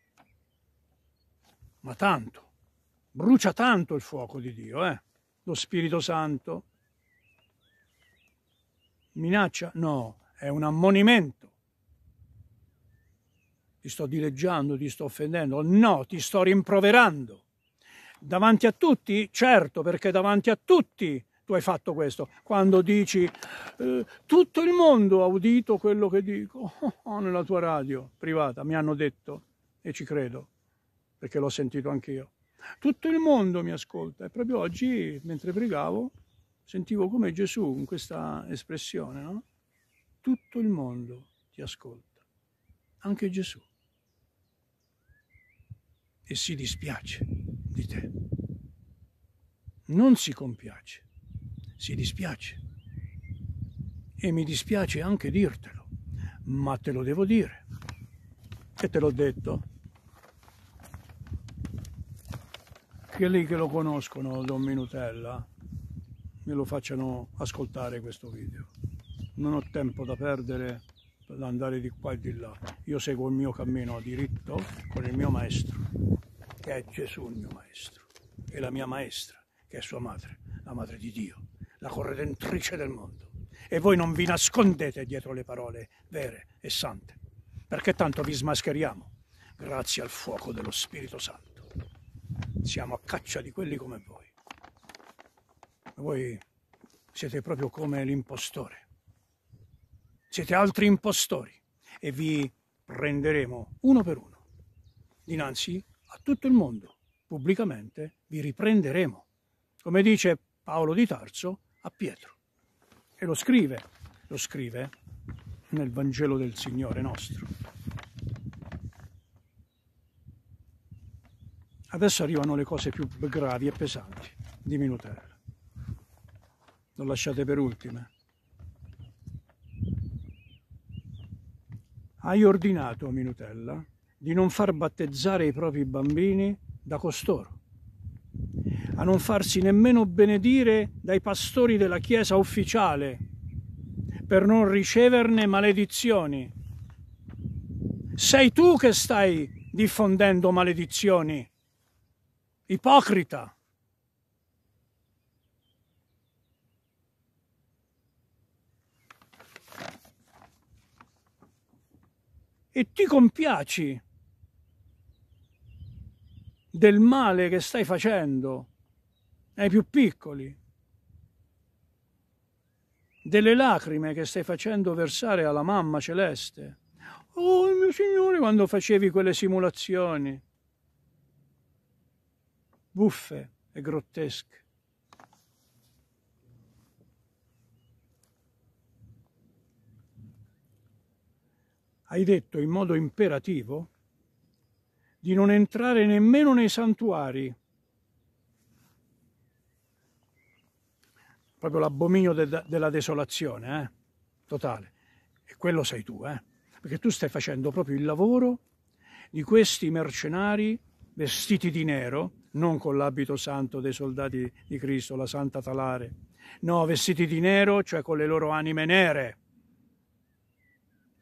S1: Ma tanto, brucia tanto il fuoco di Dio, eh? Lo Spirito Santo, minaccia? No, è un ammonimento. Ti sto dileggiando, ti sto offendendo? No, ti sto rimproverando. Davanti a tutti? Certo, perché davanti a tutti tu hai fatto questo. Quando dici eh, tutto il mondo ha udito quello che dico oh, oh, nella tua radio privata, mi hanno detto e ci credo, perché l'ho sentito anch'io. Tutto il mondo mi ascolta e proprio oggi, mentre pregavo, sentivo come Gesù con questa espressione, no? Tutto il mondo ti ascolta, anche Gesù, e si dispiace di te. Non si compiace, si dispiace. E mi dispiace anche dirtelo, ma te lo devo dire. E te l'ho detto. Che lì che lo conoscono, Don Minutella, me lo facciano ascoltare questo video. Non ho tempo da perdere per andare di qua e di là. Io seguo il mio cammino diritto con il mio maestro, che è Gesù il mio maestro, e la mia maestra, che è sua madre, la madre di Dio, la corredentrice del mondo. E voi non vi nascondete dietro le parole vere e sante, perché tanto vi smascheriamo grazie al fuoco dello Spirito Santo. Siamo a caccia di quelli come voi. Voi siete proprio come l'impostore. Siete altri impostori e vi prenderemo uno per uno. Dinanzi a tutto il mondo, pubblicamente, vi riprenderemo, come dice Paolo di Tarso a Pietro. E lo scrive, lo scrive nel Vangelo del Signore nostro. Adesso arrivano le cose più gravi e pesanti di Minutella non lasciate per ultime. Hai ordinato, Minutella, di non far battezzare i propri bambini da costoro, a non farsi nemmeno benedire dai pastori della Chiesa ufficiale, per non riceverne maledizioni. Sei tu che stai diffondendo maledizioni. Ipocrita! e ti compiaci del male che stai facendo ai più piccoli, delle lacrime che stai facendo versare alla mamma celeste. Oh mio Signore, quando facevi quelle simulazioni buffe e grottesche. hai detto in modo imperativo di non entrare nemmeno nei santuari. Proprio l'abominio de- della desolazione, eh? totale. E quello sei tu, eh? perché tu stai facendo proprio il lavoro di questi mercenari vestiti di nero, non con l'abito santo dei soldati di Cristo, la santa talare, no, vestiti di nero, cioè con le loro anime nere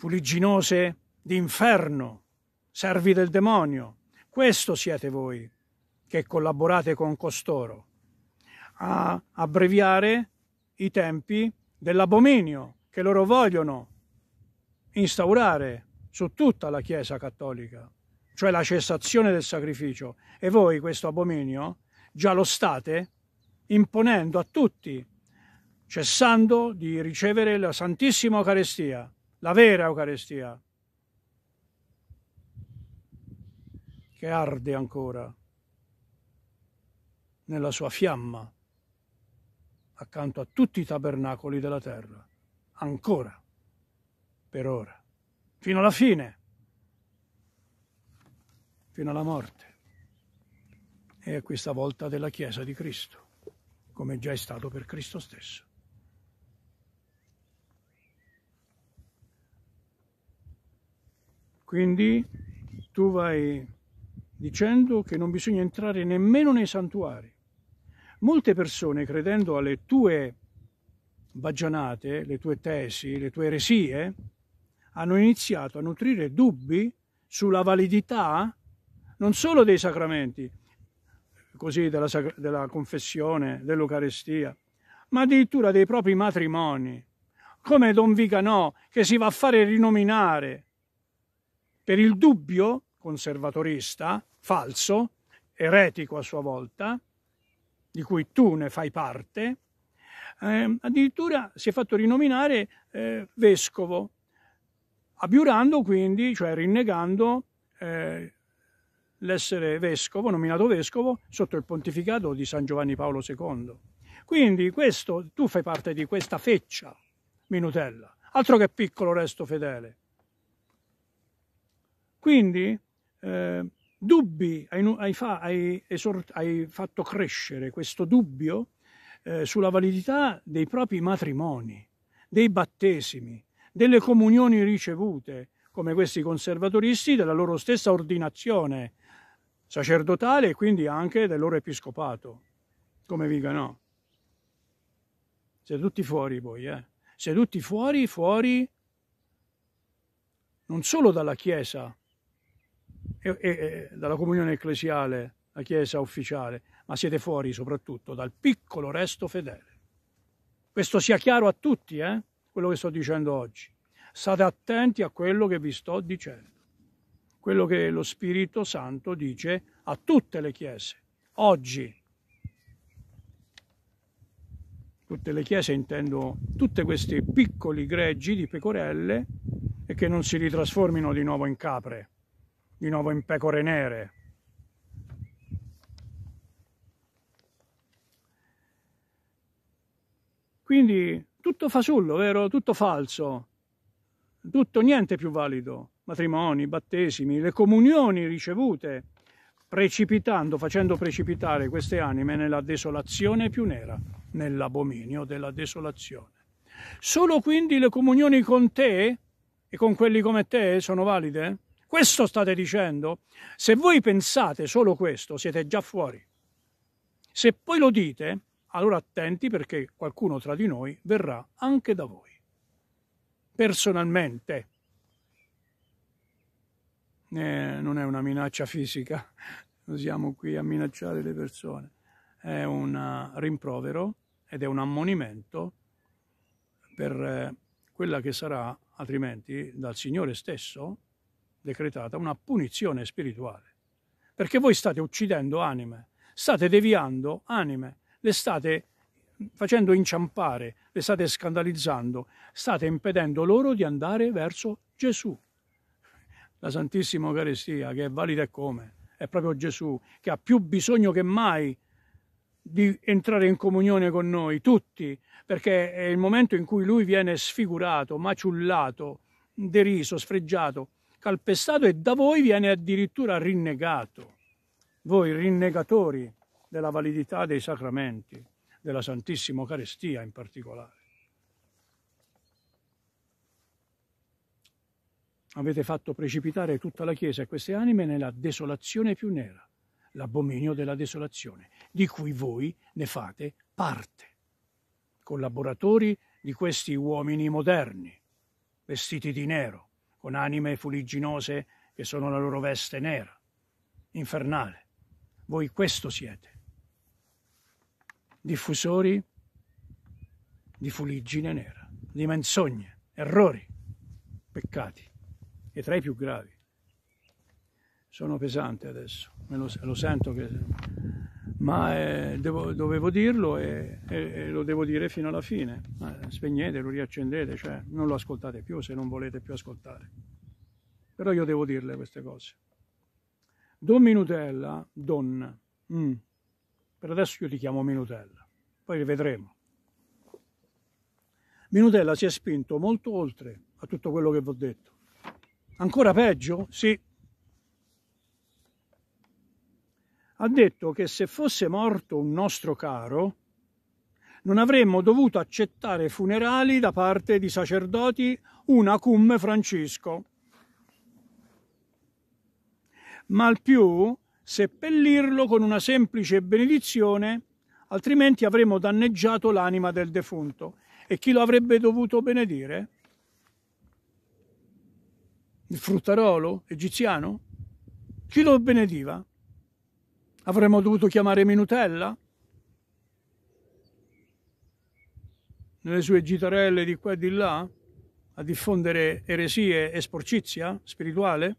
S1: fuligginose d'inferno, servi del demonio. Questo siete voi che collaborate con costoro a abbreviare i tempi dell'abominio che loro vogliono instaurare su tutta la Chiesa cattolica, cioè la cessazione del sacrificio. E voi questo abominio già lo state imponendo a tutti, cessando di ricevere la Santissima Eucaristia la vera Eucaristia, che arde ancora nella sua fiamma accanto a tutti i tabernacoli della terra, ancora, per ora, fino alla fine, fino alla morte. E questa volta della Chiesa di Cristo, come già è stato per Cristo stesso. Quindi tu vai dicendo che non bisogna entrare nemmeno nei santuari. Molte persone, credendo alle tue baggianate, le tue tesi, le tue eresie, hanno iniziato a nutrire dubbi sulla validità non solo dei sacramenti, così della, della confessione, dell'Eucarestia, ma addirittura dei propri matrimoni, come Don Viganò che si va a fare rinominare per il dubbio conservatorista, falso, eretico a sua volta, di cui tu ne fai parte, eh, addirittura si è fatto rinominare eh, vescovo, abiurando quindi, cioè rinnegando eh, l'essere vescovo, nominato vescovo, sotto il pontificato di San Giovanni Paolo II. Quindi questo, tu fai parte di questa feccia, Minutella, altro che piccolo resto fedele. Quindi eh, dubbi hai, hai, fa, hai, esort, hai, fatto crescere questo dubbio eh, sulla validità dei propri matrimoni, dei battesimi, delle comunioni ricevute, come questi conservatoristi, della loro stessa ordinazione sacerdotale e quindi anche del loro episcopato, come Siete tutti fuori poi, eh? Siete tutti fuori, fuori non solo dalla Chiesa, e, e, dalla comunione ecclesiale, la Chiesa ufficiale, ma siete fuori soprattutto dal piccolo resto fedele. Questo sia chiaro a tutti, eh? quello che sto dicendo oggi. State attenti a quello che vi sto dicendo, quello che lo Spirito Santo dice a tutte le Chiese, oggi. Tutte le chiese intendo tutte queste piccoli greggi di pecorelle e che non si ritrasformino di nuovo in capre di nuovo in pecore nere. Quindi tutto fasullo, vero? Tutto falso. Tutto niente più valido. Matrimoni, battesimi, le comunioni ricevute, precipitando, facendo precipitare queste anime nella desolazione più nera, nell'abominio della desolazione. Solo quindi le comunioni con te e con quelli come te sono valide? Questo state dicendo? Se voi pensate solo questo, siete già fuori. Se poi lo dite, allora attenti perché qualcuno tra di noi verrà anche da voi. Personalmente. Eh, non è una minaccia fisica, non siamo qui a minacciare le persone, è un eh, rimprovero ed è un ammonimento per eh, quella che sarà altrimenti dal Signore stesso decretata una punizione spirituale, perché voi state uccidendo anime, state deviando anime, le state facendo inciampare, le state scandalizzando, state impedendo loro di andare verso Gesù. La Santissima Eucaristia, che è valida come, è proprio Gesù che ha più bisogno che mai di entrare in comunione con noi tutti, perché è il momento in cui lui viene sfigurato, maciullato, deriso, sfregiato, calpestato e da voi viene addirittura rinnegato. Voi rinnegatori della validità dei sacramenti, della Santissima Eucaristia in particolare. Avete fatto precipitare tutta la Chiesa e queste anime nella desolazione più nera, l'abominio della desolazione, di cui voi ne fate parte, collaboratori di questi uomini moderni, vestiti di nero, con anime fuligginose che sono la loro veste nera, infernale. Voi questo siete. Diffusori di fuliggine nera, di menzogne, errori, peccati, e tra i più gravi. Sono pesante adesso, lo, lo sento che ma eh, devo, dovevo dirlo e, e, e, lo devo dire fino alla fine. Eh, spegnetelo, riaccendete, cioè non lo ascoltate più se non volete più ascoltare. Però io devo dirle queste cose. Don Minutella, donna, mm, per adesso io ti chiamo Minutella, poi vedremo. Minutella si è spinto molto oltre a tutto quello che vi ho detto. Ancora peggio? Sì, ha detto che se fosse morto un nostro caro, non avremmo dovuto accettare funerali da parte di sacerdoti una cum Francisco. Ma al più seppellirlo con una semplice benedizione, altrimenti avremmo danneggiato l'anima del defunto. E chi lo avrebbe dovuto benedire? Il fruttarolo egiziano? Chi lo benediva? Avremmo dovuto chiamare Minutella? Nelle sue gitarelle di qua e di là? A diffondere eresie e sporcizia spirituale?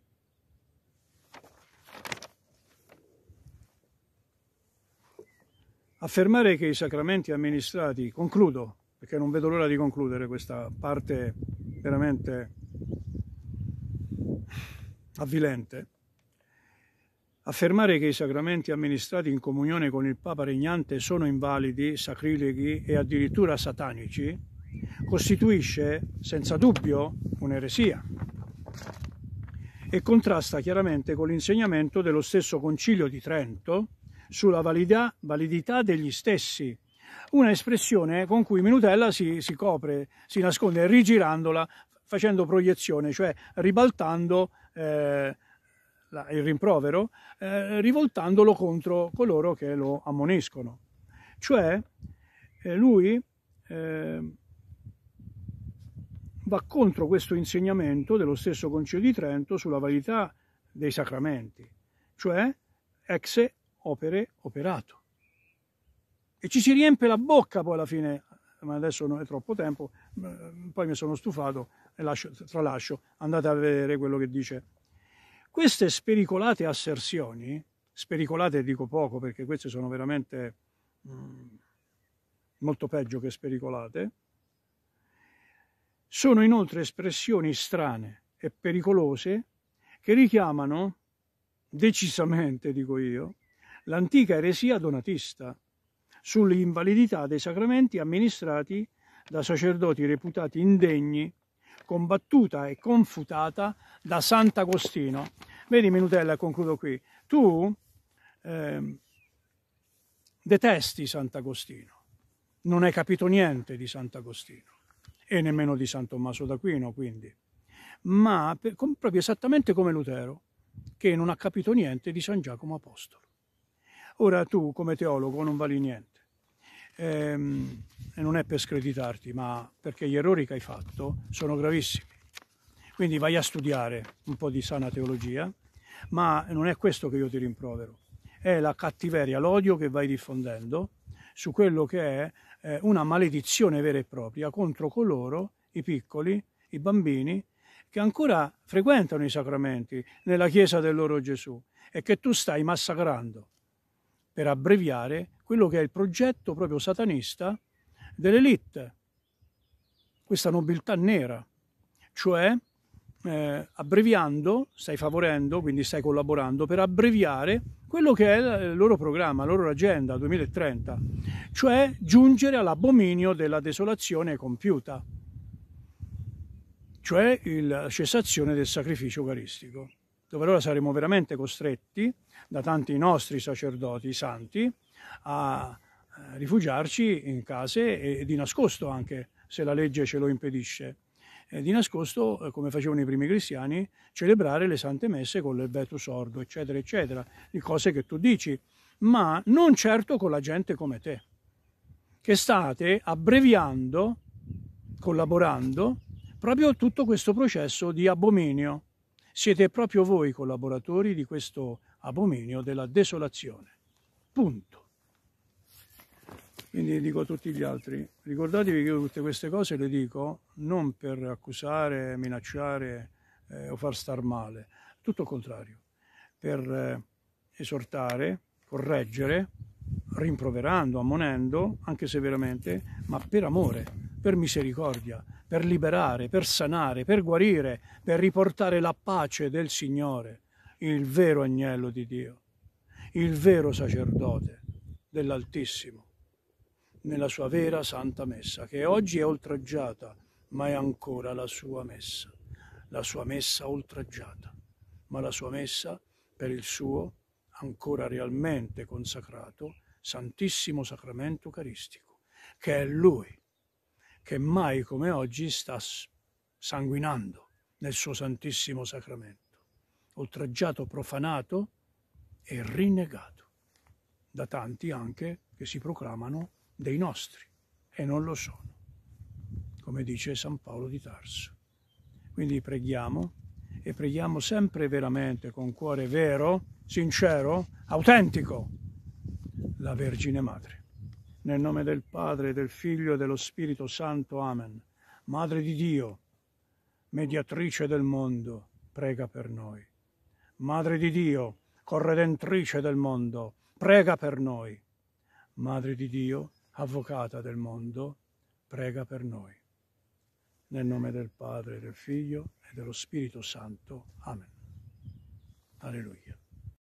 S1: Affermare che i sacramenti amministrati, concludo, perché non vedo l'ora di concludere questa parte veramente avvilente, Affermare che i sacramenti amministrati in comunione con il Papa regnante sono invalidi, sacrileghi e addirittura satanici costituisce senza dubbio un'eresia e contrasta chiaramente con l'insegnamento dello stesso Concilio di Trento sulla validità, validità degli stessi, una espressione con cui Minutella si, si copre, si nasconde rigirandola facendo proiezione, cioè ribaltando eh, la, il rimprovero, eh, rivoltandolo contro coloro che lo ammoniscono. Cioè, eh, lui ehm, va contro questo insegnamento dello stesso Concilio di Trento sulla validità dei sacramenti, cioè ex opere operato. E ci si riempie la bocca poi alla fine, ma adesso non è troppo tempo, ehm, poi mi sono stufato e lascio, tralascio, andate a vedere quello che dice queste spericolate asserzioni, spericolate dico poco perché queste sono veramente mm, molto peggio che spericolate, sono inoltre espressioni strane e pericolose che richiamano decisamente, dico io, l'antica eresia donatista sull'invalidità dei sacramenti amministrati da sacerdoti reputati indegni combattuta e confutata da Sant'Agostino. Vedi Minutella, concludo qui, tu eh, detesti Sant'Agostino, non hai capito niente di Sant'Agostino e nemmeno di San Tommaso d'Aquino, quindi, ma per, com, proprio esattamente come Lutero, che non ha capito niente di San Giacomo Apostolo. Ora tu come teologo non vali niente. Ehm, e non è per screditarti, ma perché gli errori che hai fatto sono gravissimi. Quindi vai a studiare un po' di sana teologia, ma non è questo che io ti rimprovero, è la cattiveria, l'odio che vai diffondendo su quello che è eh, una maledizione vera e propria contro coloro, i piccoli, i bambini, che ancora frequentano i sacramenti nella Chiesa del loro Gesù e che tu stai massacrando per abbreviare quello che è il progetto proprio satanista dell'elite, questa nobiltà nera, cioè eh, abbreviando, stai favorendo, quindi stai collaborando per abbreviare quello che è il loro programma, la loro agenda 2030, cioè giungere all'abominio della desolazione compiuta, cioè la cessazione del sacrificio eucaristico, dove allora saremo veramente costretti da tanti nostri sacerdoti santi a eh, rifugiarci in case e di nascosto anche se la legge ce lo impedisce. E eh, di nascosto, eh, come facevano i primi cristiani, celebrare le sante messe con il veto sordo, eccetera, eccetera, di cose che tu dici, ma non certo con la gente come te, che state abbreviando, collaborando, proprio tutto questo processo di abominio. Siete proprio voi collaboratori di questo abominio della desolazione. Punto. Quindi dico a tutti gli altri, ricordatevi che io tutte queste cose le dico non per accusare, minacciare eh, o far star male, tutto il contrario, per eh, esortare, correggere, rimproverando, ammonendo, anche severamente, ma per amore, per misericordia, per liberare, per sanare, per guarire, per riportare la pace del Signore, il vero agnello di Dio, il vero sacerdote dell'Altissimo nella sua vera santa messa, che oggi è oltraggiata, ma è ancora la sua messa, la sua messa oltraggiata, ma la sua messa per il suo ancora realmente consacrato Santissimo Sacramento Eucaristico, che è Lui, che mai come oggi sta sanguinando nel suo Santissimo Sacramento, oltraggiato, profanato e rinnegato da tanti anche che si proclamano dei nostri e non lo sono, come dice San Paolo di Tarso. Quindi preghiamo e preghiamo sempre veramente, con cuore vero, sincero, autentico, la Vergine Madre. Nel nome del Padre, del Figlio e dello Spirito Santo. Amen. Madre di Dio, mediatrice del mondo, prega per noi. Madre di Dio, corredentrice del mondo, prega per noi. Madre di Dio, Avvocata del mondo, prega per noi. Nel nome del Padre, del Figlio e dello Spirito Santo. Amen. Alleluia.